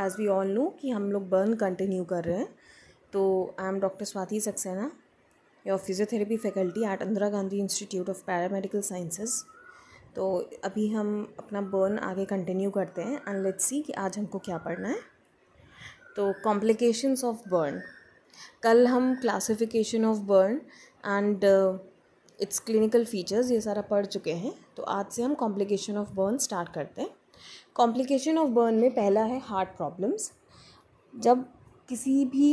as we all know कि हम लोग बर्न कंटिन्यू कर रहे हैं तो I am doctor Swati Saxena your physiotherapy faculty at Indira Gandhi institute of paramedical sciences तो अभी हम अपना बर्न आगे कंटिन्यू करते हैं एंड लेट्स सी कि आज हमको क्या पढ़ना है तो कॉम्प्लिकेशंस ऑफ बर्न कल हम classification of burn and its clinical features ये सारा पढ़ चुके हैं तो आज से हम कॉम्प्लिकेशन ऑफ बर्न स्टार्ट करते हैं कॉम्प्लिकेशन ऑफ बर्न में पहला है हार्ट प्रॉब्लम्स जब किसी भी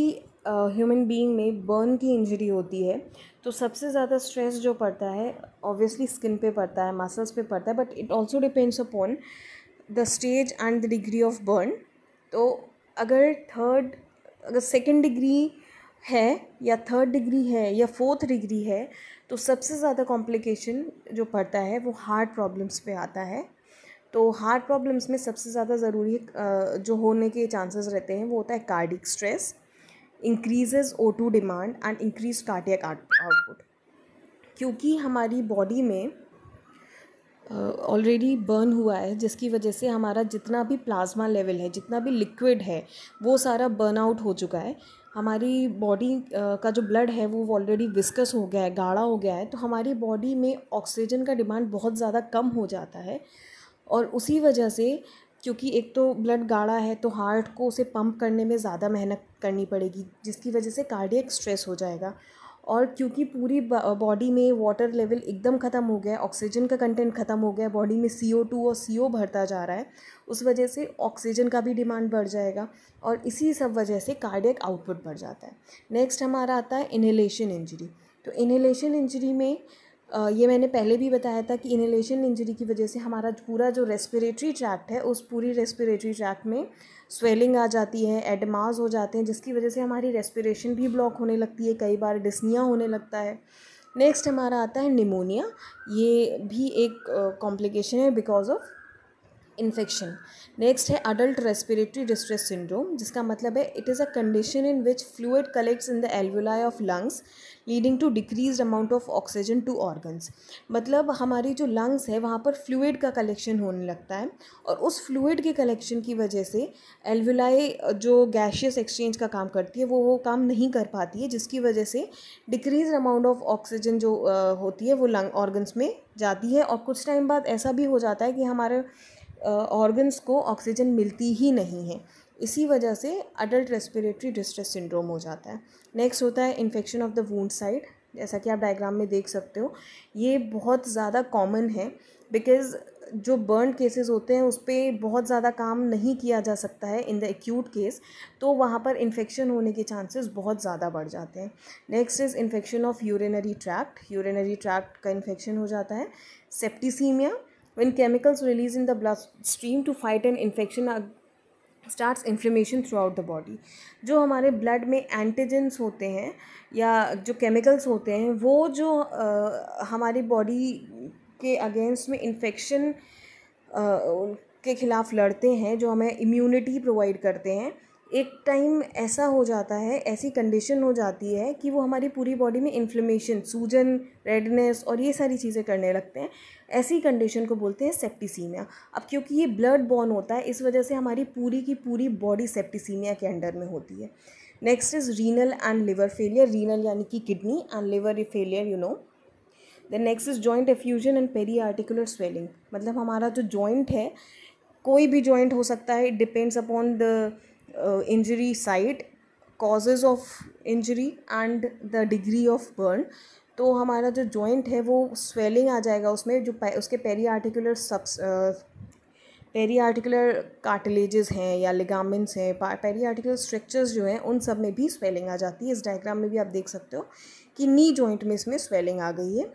ह्यूमन uh, बीइंग में बर्न की इंजरी होती है तो सबसे ज़्यादा स्ट्रेस जो पड़ता है ऑब्वियसली स्किन पे पड़ता है मसल्स पे पड़ता है but it also depends upon the stage and the degree of burn तो अगर थर्ड अगर सेकेंड डिग्री है या थर्ड डिग्री है या फोर्थ डिग्री है तो सबसे ज़्यादा कॉम्प्लिकेशन जो पड़ता है वो हार्ट प्रॉब्लम्स पे आता है तो हार्ट प्रॉब्लम्स में सबसे ज़्यादा ज़रूरी जो होने के चांसेस रहते हैं वो होता है cardiac stress increases due to demand and increase cardiac output क्योंकि हमारी बॉडी में ऑलरेडी uh, बर्न हुआ है जिसकी वजह से हमारा जितना भी प्लाज्मा लेवल है जितना भी लिक्विड है वो सारा बर्न आउट हो चुका है हमारी बॉडी uh, का जो ब्लड है वो ऑलरेडी विस्कस हो गया है गाढ़ा हो गया है तो हमारी बॉडी में ऑक्सीजन का डिमांड बहुत ज़्यादा कम हो जाता है और उसी वजह से क्योंकि एक तो ब्लड गाढ़ा है तो हार्ट को उसे पम्प करने में ज़्यादा मेहनत करनी पड़ेगी जिसकी वजह से कार्डियक स्ट्रेस हो जाएगा और क्योंकि पूरी बॉडी में वाटर लेवल एकदम ख़त्म हो गया ऑक्सीजन का कंटेंट ख़त्म हो गया है बॉडी में सी टू और सी भरता जा रहा है उस वजह से ऑक्सीजन का भी डिमांड बढ़ जाएगा और इसी सब वजह से कार्डियक आउटपुट बढ़ जाता है नेक्स्ट हमारा आता है इन्हेलेशन इंजरी तो इन्हेलेशन इंजरी में ये मैंने पहले भी बताया था कि इनहेलेशन इंजरी की वजह से हमारा पूरा जो रेस्पिरेटरी ट्रैक्ट है उस पूरी रेस्पिरेटरी ट्रैक्ट में स्वेलिंग आ जाती है एडमाज हो जाते हैं जिसकी वजह से हमारी रेस्पिरेशन भी ब्लॉक होने लगती है कई बार डिस्निया होने लगता है नेक्स्ट हमारा आता है निमोनिया ये भी एक कॉम्प्लिकेशन है बिकॉज ऑफ इन्फेक्शन नेक्स्ट है अडल्ट रेस्पिरेटरी डिस्ट्रेस सिंड्रोम जिसका मतलब है it is a condition in which fluid collects in the alveoli of lungs leading to decrease amount of oxygen to organs मतलब हमारी जो लंग्स है वहाँ पर फ्लूड का कलेक्शन होने लगता है और उस फ्लूड के कलेक्शन की वजह से एल्वुलाई जो गैशियस एक्सचेंज का काम करती है वो वो काम नहीं कर पाती है जिसकी वजह से डिक्रीज अमाउंट ऑफ ऑक्सीजन जो होती है वो लंग ऑर्गन्स में जाती है और कुछ टाइम बाद ऐसा भी हो जाता है कि हमारे ऑर्गन्स को ऑक्सीजन मिलती ही नहीं है इसी वजह से अडल्ट रेस्पिरेटरी डिस्ट्रेस सिंड्रोम हो जाता है नेक्स्ट होता है infection of the wound site जैसा कि आप डायग्राम में देख सकते हो ये बहुत ज़्यादा कॉमन है बिकॉज जो बर्न केसेस होते हैं उस पर बहुत ज़्यादा काम नहीं किया जा सकता है इन द एक्यूट केस तो वहाँ पर इन्फेक्शन होने के चांसेस बहुत ज़्यादा बढ़ जाते हैं next is infection of urinary tract urinary tract का इन्फेक्शन हो जाता है septicaemia When chemicals released in the bloodstream to fight an infection are starts inflammation throughout the जो हमारे blood में antigens होते हैं या जो chemicals होते हैं वो जो आ, हमारी body के against में infection आ, के ख़िलाफ़ लड़ते हैं जो हमें immunity provide करते हैं एक टाइम ऐसा हो जाता है ऐसी कंडीशन हो जाती है कि वो हमारी पूरी बॉडी में इन्फ्लेमेशन सूजन रेडनेस और ये सारी चीज़ें करने लगते हैं ऐसी कंडीशन को बोलते हैं सेप्टिसीमिया अब क्योंकि ये ब्लड बॉर्न होता है इस वजह से हमारी पूरी की पूरी बॉडी सेप्टिसीमिया के अंडर में होती है next is renal and liver failure renal यानी कि kidney and liver failure you know then next is joint effusion and periarticular swelling मतलब हमारा जो जॉइंट है कोई भी जॉइंट हो सकता है it depends upon the uh, injury site causes of injury and the degree of burn तो हमारा जो जॉइंट है वो स्वेलिंग आ जाएगा उसमें जो उसके पेरी आर्टिकुलर सब्स पेरी आर्टिकुलर कार्टिलेजेस हैं या लिगामेंट्स हैं पेरी आर्टिकुलर स्ट्रक्चर्स जो हैं उन सब में भी स्वेलिंग आ जाती है इस डायग्राम में भी आप देख सकते हो कि नी जॉइंट में इसमें स्वेलिंग आ गई है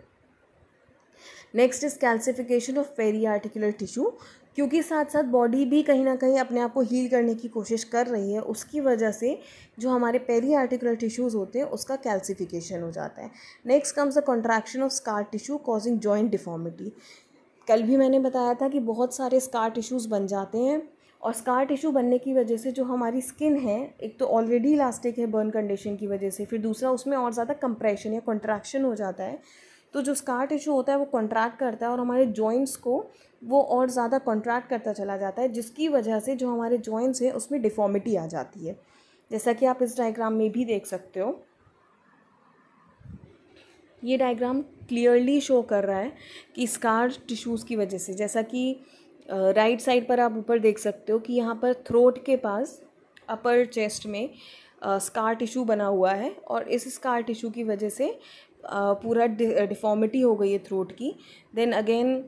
next is calcification of periarticular tissue क्योंकि साथ साथ बॉडी भी कहीं ना कहीं अपने आप को हील करने की कोशिश कर रही है उसकी वजह से जो हमारे पेरी आर्टिकुलर टिश्यूज़ होते हैं उसका कैल्सिफिकेशन हो जाता है next comes the contraction of scar tissue causing joint deformity कल भी मैंने बताया था कि बहुत सारे स्कार टिश्यूज़ बन जाते हैं और स्कार टिश्यू बनने की वजह से जो हमारी स्किन है एक तो ऑलरेडी इलास्टिक है बर्न कंडीशन की वजह से फिर दूसरा उसमें और ज़्यादा कंप्रेशन या कॉन्ट्रैक्शन हो जाता है तो जो स्कार टिश्यू होता है वो कॉन्ट्रैक्ट करता है और हमारे जॉइंट्स को वो और ज़्यादा कॉन्ट्रैक्ट करता चला जाता है जिसकी वजह से जो हमारे जॉइंट्स हैं उसमें डिफॉर्मिटी आ जाती है जैसा कि आप इस डायग्राम में भी देख सकते हो ये डायग्राम क्लियरली शो कर रहा है कि स्कार टिश्यूज़ की वजह से जैसा कि राइट साइड पर आप ऊपर देख सकते हो कि यहाँ पर थ्रोट के पास अपर चेस्ट में स्कार टिश्यू बना हुआ है और इस स्कार टिश्यू की वजह से पूरा डिफॉर्मिटी हो गई है थ्रोट की देन अगेन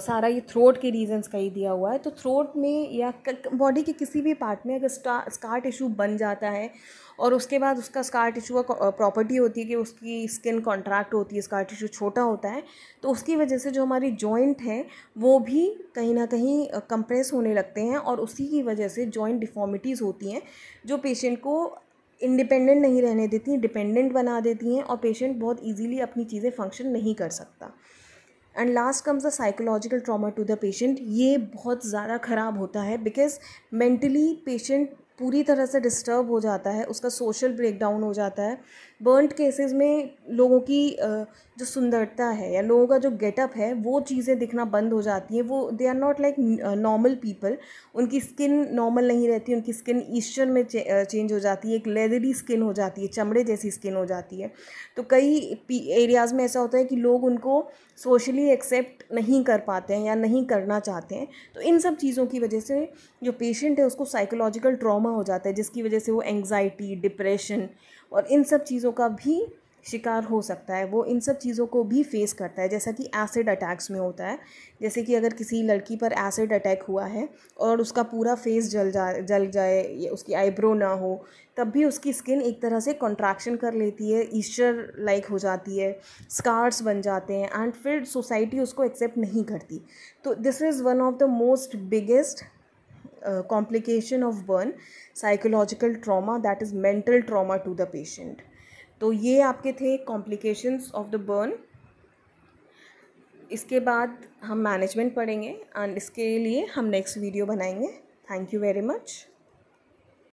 सारा ये थ्रोट के रीजंस का ही दिया हुआ है तो थ्रोट में या बॉडी के किसी भी पार्ट में अगर स्कार टिश्यू बन जाता है और उसके बाद उसका स्कार टिश्यू का प्रॉपर्टी होती है कि उसकी स्किन कॉन्ट्रैक्ट होती है स्कार टिश्यू छोटा होता है तो उसकी वजह से जो हमारी जॉइंट है वो भी कहीं ना कहीं कंप्रेस होने लगते हैं और उसी की वजह से जॉइंट डिफॉर्मिटीज़ होती हैं जो पेशेंट को इंडिपेंडेंट नहीं रहने देती हैं डिपेंडेंट बना देती हैं और पेशेंट बहुत इजीली अपनी चीज़ें फंक्शन नहीं कर सकता and last comes the psychological trauma to the patient ये बहुत ज़्यादा ख़राब होता है बिकॉज मेंटली पेशेंट पूरी तरह से डिस्टर्ब हो जाता है उसका सोशल ब्रेकडाउन हो जाता है बर्नड केसेस में लोगों की जो सुंदरता है या लोगों का जो गेटअप है वो चीज़ें दिखना बंद हो जाती हैं वो they are not like normal people उनकी स्किन नॉर्मल नहीं रहती उनकी स्किन ईस्टर्न में चेंज हो जाती है एक लेदरी स्किन हो जाती है चमड़े जैसी स्किन हो जाती है तो कई एरियाज़ में ऐसा होता है कि लोग उनको सोशली एक्सेप्ट नहीं कर पाते हैं या नहीं करना चाहते हैं तो इन सब चीज़ों की वजह से जो पेशेंट है उसको साइकोलॉजिकल ट्रामा ट्रामा हो जाता है जिसकी वजह से वो एंग्ज़ाइटी डिप्रेशन और इन सब चीज़ों का भी शिकार हो सकता है वो इन सब चीज़ों को भी फेस करता है जैसा कि एसिड अटैक्स में होता है जैसे कि अगर किसी लड़की पर एसिड अटैक हुआ है और उसका पूरा फेस जल जा जल जाए या उसकी आईब्रो ना हो तब भी उसकी स्किन एक तरह से कॉन्ट्रैक्शन कर लेती है ईश्चर लाइक हो जाती है स्कार्स बन जाते हैं एंड फिर सोसाइटी उसको एक्सेप्ट नहीं करती तो this is one of the most biggest complication of burn psychological trauma that is mental trauma to the patient तो ये आपके थे कॉम्प्लिकेशंस ऑफ द बर्न इसके बाद हम मैनेजमेंट पढ़ेंगे एंड इसके लिए हम नेक्स्ट वीडियो बनाएंगे थैंक यू वेरी मच